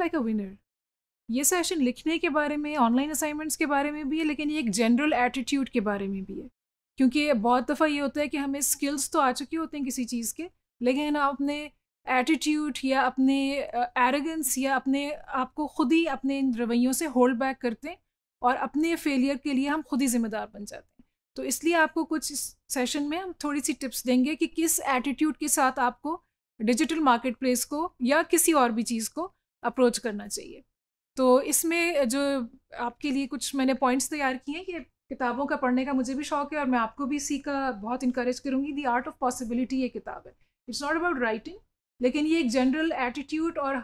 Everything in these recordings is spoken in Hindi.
लाइक अ विनर ये सेशन लिखने के बारे में ऑनलाइन असाइनमेंट्स के बारे में भी है लेकिन ये एक जनरल एटीट्यूड के बारे में भी है क्योंकि बहुत दफ़ा ये होता है कि हमें स्किल्स तो आ चुके होते हैं किसी चीज़ के लेकिन अपने एटीट्यूड या अपने एरोगेंस या अपने आपको खुद ही अपने इन रवैयों से होल्ड बैक करते हैं और अपने फेलियर के लिए हम खुद ही जिम्मेदार बन जाते हैं तो इसलिए आपको कुछ इस सेशन में हम थोड़ी सी टिप्स देंगे कि किस एटीट्यूड के साथ आपको डिजिटल मार्केट प्लेस को या किसी और भी चीज़ को अप्रोच करना चाहिए तो इसमें जो आपके लिए कुछ मैंने पॉइंट्स तैयार किए हैं ये किताबों का पढ़ने का मुझे भी शौक है और मैं आपको भी इसी का बहुत इंकरेज करूँगी दी आर्ट ऑफ पॉसिबिलिटी ये किताब है इट्स नॉट अबाउट राइटिंग लेकिन ये एक जनरल एटीट्यूड और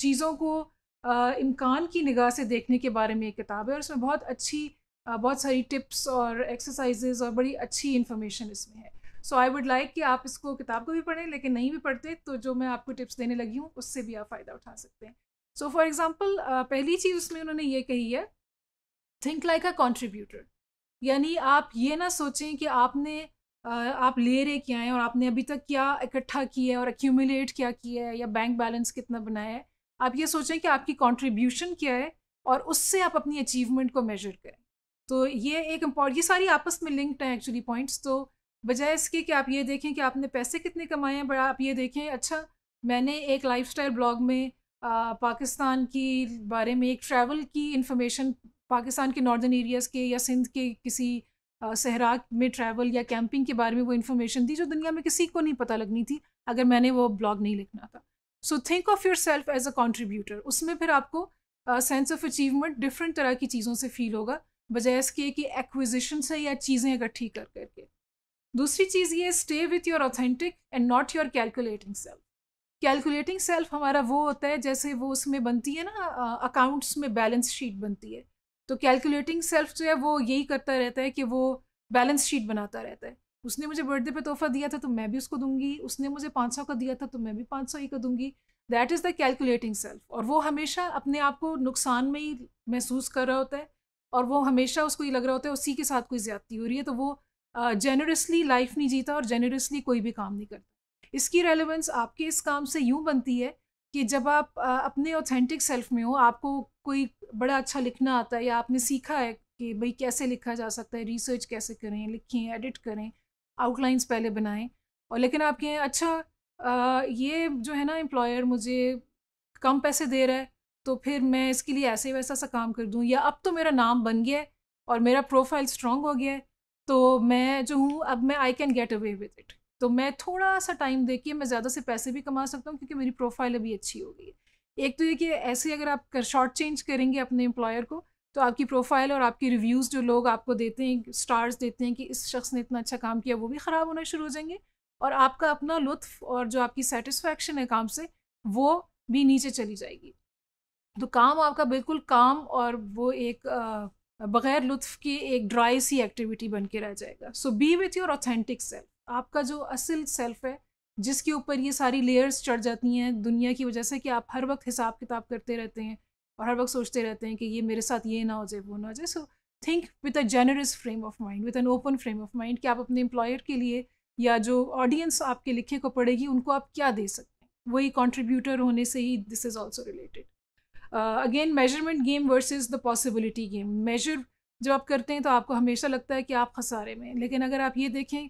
चीज़ों को इम्कान की निगाह से देखने के बारे में एक किताब है और इसमें बहुत अच्छी बहुत सारी टिप्स और एक्सरसाइजेज और बड़ी अच्छी इन्फॉर्मेशन इसमें है सो आई वुड लाइक कि आप इसको किताब को भी पढ़ें लेकिन नहीं भी पढ़ते तो जो मैं आपको टिप्स देने लगी हूँ उससे भी आप फ़ायदा उठा सकते हैं सो फॉर एग्ज़ाम्पल पहली चीज़ उसमें उन्होंने ये कही है थिंक लाइक अ कॉन्ट्रीब्यूटर यानी आप ये ना सोचें कि आपने uh, आप ले रहे क्या हैं और आपने अभी तक क्या इकट्ठा किया है और एक्यूमुलेट क्या किया है या बैंक बैलेंस कितना बनाया है आप ये सोचें कि आपकी कॉन्ट्रीब्यूशन क्या है और उससे आप अपनी अचीवमेंट को मेजर करें तो ये एक इम्पॉर्ट ये सारी आपस में लिंक्ड हैं एक्चुअली पॉइंट्स तो बजाय इसके कि आप ये देखें कि आपने पैसे कितने कमाए हैं बड़ा आप ये देखें अच्छा मैंने एक लाइफस्टाइल ब्लॉग में आ, पाकिस्तान की बारे में एक ट्रैवल की इंफॉर्मेशन पाकिस्तान के नॉर्दर्न एरियाज़ के या सिंध के किसी सहरा में ट्रैवल या कैंपिंग के बारे में वो इन्फॉर्मेशन दी जो दुनिया में किसी को नहीं पता लगनी थी अगर मैंने वो ब्लॉग नहीं लिखना था so think of yourself as a contributor उसमें फिर आपको सेंस ऑफ अचीवमेंट डिफरेंट तरह की चीज़ों से फील होगा बजाय इसके कि एक्विजिशन से या चीज़ें इकट्ठी कर करके दूसरी चीज़ ये stay with your authentic and not your calculating self calculating self हमारा वो होता है जैसे वो उसमें बनती है ना अकाउंट्स में बैलेंस शीट बनती है तो कैलकुलेटिंग सेल्फ जो है वो यही करता रहता है कि वो बैलेंस शीट बनाता रहता है उसने मुझे बर्थडे पे तोहफा दिया था तो मैं भी उसको दूंगी उसने मुझे पाँच सौ का दिया था तो मैं भी पाँच सौ ही का दूंगी that is the calculating self और वो हमेशा अपने आप को नुकसान में ही महसूस कर रहा होता है और वो हमेशा उसको ये लग रहा होता है उसी के साथ कोई ज्यादती हो रही है तो वो जेनरसली uh, लाइफ नहीं जीता और जेनरसली कोई भी काम नहीं करता इसकी रेलिवेंस आपके इस काम से यूँ बनती है कि जब आप uh, अपने ऑथेंटिक सेल्फ में हो आपको कोई बड़ा अच्छा लिखना आता है या आपने सीखा है कि भाई कैसे लिखा जा सकता है रिसर्च कैसे करें लिखें एडिट करें आउटलाइंस पहले बनाएं और लेकिन आप कहें अच्छा आ, ये जो है ना एम्प्लॉयर मुझे कम पैसे दे रहा है तो फिर मैं इसके लिए ऐसे वैसा सा काम कर दूँ या अब तो मेरा नाम बन गया है और मेरा प्रोफाइल स्ट्रॉन्ग हो गया है तो मैं जो हूँ अब मैं I can get away with it तो मैं थोड़ा सा टाइम देखिए मैं ज़्यादा से पैसे भी कमा सकता हूँ क्योंकि मेरी प्रोफाइल अभी अच्छी हो गई है एक तो ये कि ऐसे अगर आप कर, शॉर्ट चेंज करेंगे अपने एम्प्लॉयर को तो आपकी प्रोफाइल और आपकी रिव्यूज़ जो लोग आपको देते हैं स्टार्स देते हैं कि इस शख्स ने इतना अच्छा काम किया वो भी ख़राब होना शुरू हो जाएंगे और आपका अपना लुत्फ और जो आपकी सेटिस्फैक्शन है काम से वो भी नीचे चली जाएगी तो काम आपका बिल्कुल काम और वो एक बगैर लुत्फ के एक ड्राई सी एक्टिविटी बन के रह जाएगा so be with your authentic self आपका जो असल सेल्फ है जिसके ऊपर ये सारी लेयर्स चढ़ जाती हैं दुनिया की वजह से कि आप हर वक्त हिसाब किताब करते रहते हैं और हर वक्त सोचते रहते हैं कि ये मेरे साथ ये ना हो जाए वो ना हो जाए so think with a generous frame of mind with an open frame of mind कि आप अपने एम्प्लॉयर के लिए या जो ऑडियंस आपके लिखे को पड़ेगी उनको आप क्या दे सकते हैं वही कॉन्ट्रीब्यूटर होने से ही this is also related again measurement game versus the possibility game measure जब आप करते हैं तो आपको हमेशा लगता है कि आप खसारे में लेकिन अगर आप ये देखें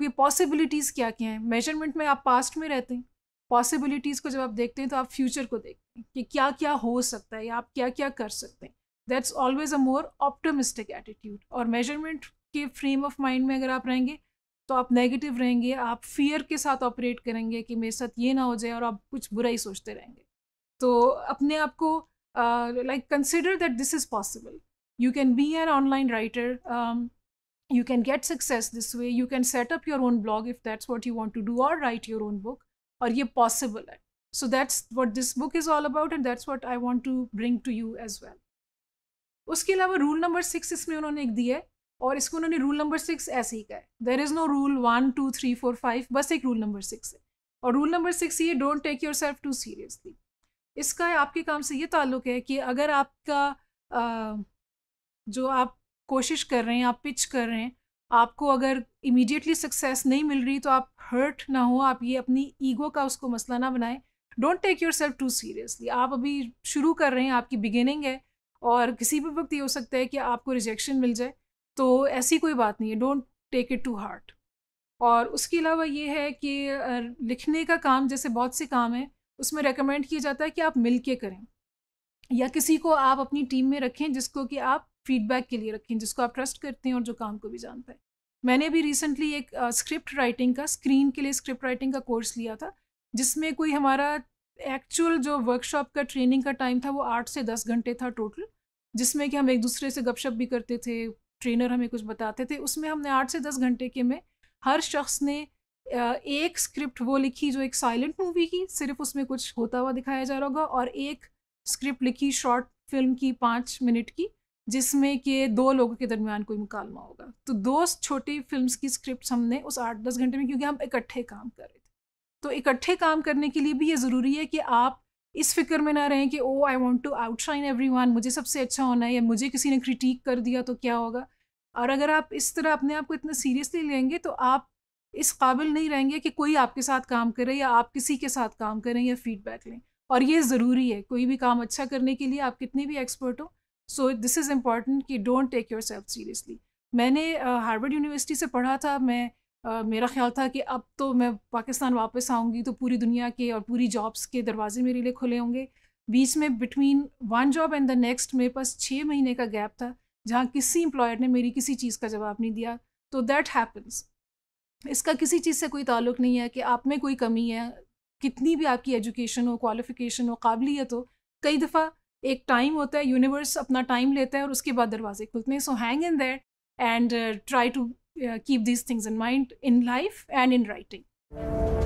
कि पॉसिबिलिटीज़ क्या क्या हैं मेजरमेंट में आप पास्ट में रहते हैं पॉसिबिलिटीज़ को जब आप देखते हैं तो आप फ्यूचर को देखते हैं कि क्या क्या हो सकता है या आप क्या क्या कर सकते हैं that's always a more optimistic attitude और मेजरमेंट के फ्रेम ऑफ माइंड में अगर आप रहेंगे तो आप नेगेटिव रहेंगे आप फियर के साथ ऑपरेट करेंगे कि मेरे साथ ये ना हो जाए और आप कुछ बुरा ही सोचते रहेंगे तो अपने आप को like consider that this is possible you can be an online writer you can get success this way you can set up your own blog if that's what you want to do or write your own book और ये पॉसिबल है so that's what this book is all about and that's what I want to bring to you as well उसके अलावा रूल नंबर सिक्स इसमें उन्होंने एक दिया है और इसको उन्होंने रूल नंबर सिक्स ऐसे ही कहा है there is no rule one two three four five बस एक रूल नंबर सिक्स है और रूल नंबर सिक्स ये don't take yourself too seriously इसका आपके काम से ये ताल्लुक़ है कि अगर आपका आ, जो आप कोशिश कर रहे हैं आप पिच कर रहे हैं आपको अगर इमीडिएटली सक्सेस नहीं मिल रही तो आप हर्ट ना हो आप ये अपनी ईगो का उसको मसला ना बनाएं don't take yourself too seriously आप अभी शुरू कर रहे हैं आपकी बिगिनिंग है और किसी भी वक्त ये हो सकता है कि आपको रिजेक्शन मिल जाए तो ऐसी कोई बात नहीं है don't take it to heart और उसके अलावा ये है कि लिखने का काम जैसे बहुत से काम हैं उसमें रिकमेंड किया जाता है कि आप मिल के करें या किसी को आप अपनी टीम में रखें जिसको कि आप फीडबैक के लिए रखें जिसको आप ट्रस्ट करते हैं और जो काम को भी जानता है मैंने भी रिसेंटली एक स्क्रिप्ट uh, राइटिंग का स्क्रीन के लिए स्क्रिप्ट राइटिंग का कोर्स लिया था जिसमें कोई हमारा एक्चुअल जो वर्कशॉप का ट्रेनिंग का टाइम था वो आठ से दस घंटे था टोटल जिसमें कि हम एक दूसरे से गपशप भी करते थे ट्रेनर हमें कुछ बताते थे उसमें हमने आठ से दस घंटे के में हर शख्स ने एक स्क्रिप्ट वो लिखी जो एक साइलेंट मूवी की सिर्फ उसमें कुछ होता हुआ दिखाया जा रहा होगा और एक स्क्रिप्ट लिखी शॉर्ट फिल्म की पाँच मिनट की जिसमें कि दो लोगों के दरमियान कोई मुकालमा होगा तो दो छोटी फिल्म की स्क्रिप्ट हमने उस आठ दस घंटे में क्योंकि हम इकट्ठे काम कर रहे थे तो इकट्ठे काम करने के लिए भी ये ज़रूरी है कि आप इस फिक्र में ना रहें कि oh I want to outshine everyone मुझे सबसे अच्छा होना है या मुझे किसी ने क्रिटिक कर दिया तो क्या होगा और अगर आप इस तरह अपने आप को इतना सीरियसली लेंगे तो आप इस काबिल नहीं रहेंगे कि कोई आपके साथ काम करे या आप किसी के साथ काम करें या फीडबैक लें और ये ज़रूरी है कोई भी काम अच्छा करने के लिए आप कितने भी एक्सपर्ट हो सो दिस इज़ इम्पॉर्टेंट कि don't take yourself seriously मैंने हार्वर्ड uh, यूनिवर्सिटी से पढ़ा था मैं uh, मेरा ख्याल था कि अब तो मैं पाकिस्तान वापस आऊँगी तो पूरी दुनिया के और पूरी जॉब्स के दरवाजे मेरे लिए खुले होंगे बीच में between one job and the next मेरे पास छः महीने का गैप था जहाँ किसी एम्प्लॉयर ने मेरी किसी चीज़ का जवाब नहीं दिया तो दैट हैपन्स इसका किसी चीज़ से कोई ताल्लुक नहीं है कि आप में कोई कमी है कितनी भी आपकी एजुकेशन हो क्वालिफिकेशन हो काबिलियत हो कई दफ़ा एक टाइम होता है यूनिवर्स अपना टाइम लेता है और उसके बाद दरवाजे खुलते हैं so hang in that and try to keep these things in mind in life and in writing